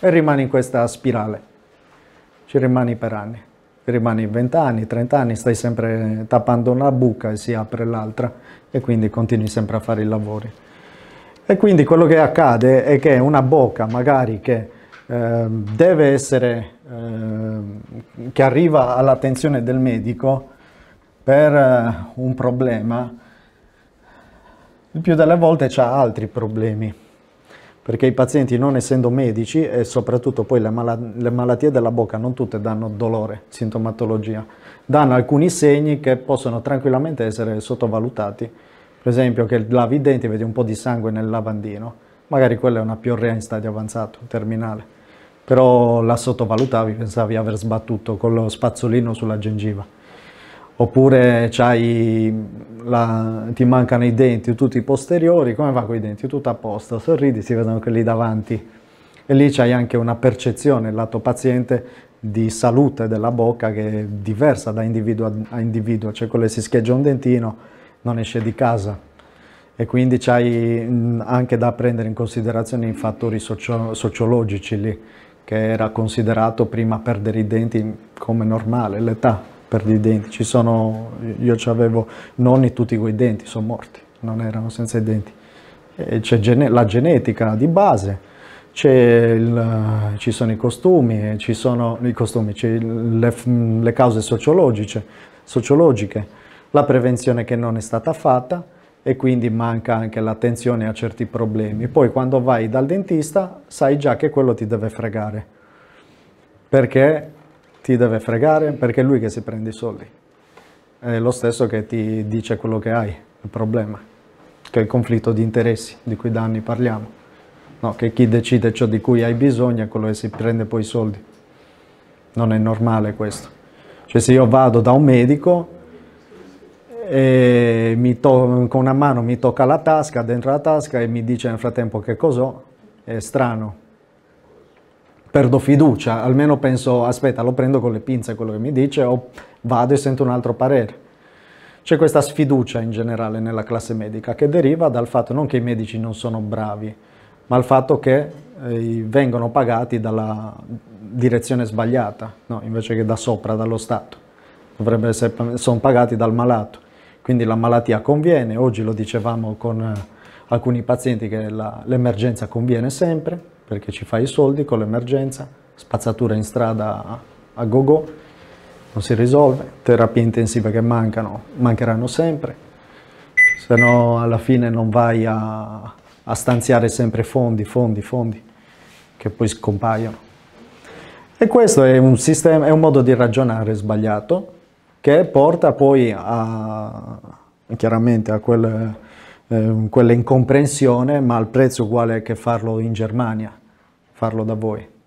e rimani in questa spirale. Ci rimani per anni, rimani 20 anni, 30 anni, stai sempre tappando una buca e si apre l'altra e quindi continui sempre a fare i lavori. E quindi quello che accade è che una bocca magari che eh, deve essere, eh, che arriva all'attenzione del medico per eh, un problema, il più delle volte ha altri problemi perché i pazienti non essendo medici e soprattutto poi le, mal le, malattie della bocca non tutte danno dolore, sintomatologia, danno alcuni segni che possono tranquillamente essere sottovalutati, per esempio che lavi i denti e vedi un po' di sangue nel lavandino, magari quella è una piorrea in stadio avanzato, terminale, però la sottovalutavi, pensavi di aver sbattuto con lo spazzolino sulla gengiva oppure la, ti mancano i denti, tutti i posteriori, come va con i denti? Tutto a posto, sorridi, si vedono quelli davanti. E lì c'hai anche una percezione, il lato paziente, di salute della bocca che è diversa da individuo a individuo, cioè quello che si scheggia un dentino non esce di casa e quindi c'hai anche da prendere in considerazione i fattori socio sociologici lì, che era considerato prima perdere i denti come normale, l'età per i denti. Ci sono, io avevo nonni tutti quei denti, sono morti, non erano senza i denti. E c'è gene, la genetica di base, il, ci sono i costumi, ci sono i costumi, le, le, cause sociologiche, sociologiche, la prevenzione che non è stata fatta e quindi manca anche l'attenzione a certi problemi. Poi quando vai dal dentista sai già che quello ti deve fregare perché ti deve fregare perché è lui che si prende i soldi. È lo stesso che ti dice quello che hai, il problema, che è il conflitto di interessi di cui da anni parliamo. No, che chi decide ciò di cui hai bisogno è quello che si prende poi i soldi. Non è normale questo. Cioè se io vado da un medico e con una mano mi tocca la tasca, dentro la tasca e mi dice nel frattempo che cos'ho, è strano, perdo fiducia, almeno penso aspetta lo prendo con le pinze quello che mi dice o vado e sento un altro parere. C'è questa sfiducia in generale nella classe medica che deriva dal fatto non che i medici non sono bravi, ma il fatto che eh, vengono pagati dalla direzione sbagliata, no? invece che da sopra, dallo Stato. Dovrebbe essere, sono pagati dal malato. Quindi la malattia conviene, oggi lo dicevamo con eh, alcuni pazienti che la, l'emergenza conviene sempre perché ci fai i soldi con l'emergenza, spazzatura in strada a, go go, non si risolve, terapie intensive che mancano, mancheranno sempre, se no alla fine non vai a, a stanziare sempre fondi, fondi, fondi, che poi scompaiono. E questo è un, sistema, è un modo di ragionare sbagliato che porta poi a, chiaramente a quel, eh, quell'incomprensione, ma al prezzo uguale che farlo in Germania farlo da voi.